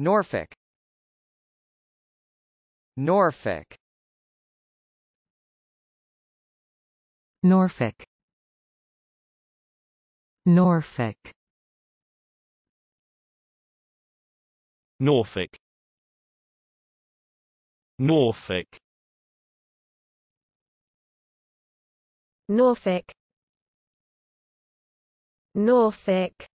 Norfolk Norfolk Norfolk Norfolk Norfolk Norfolk Norfolk Norfolk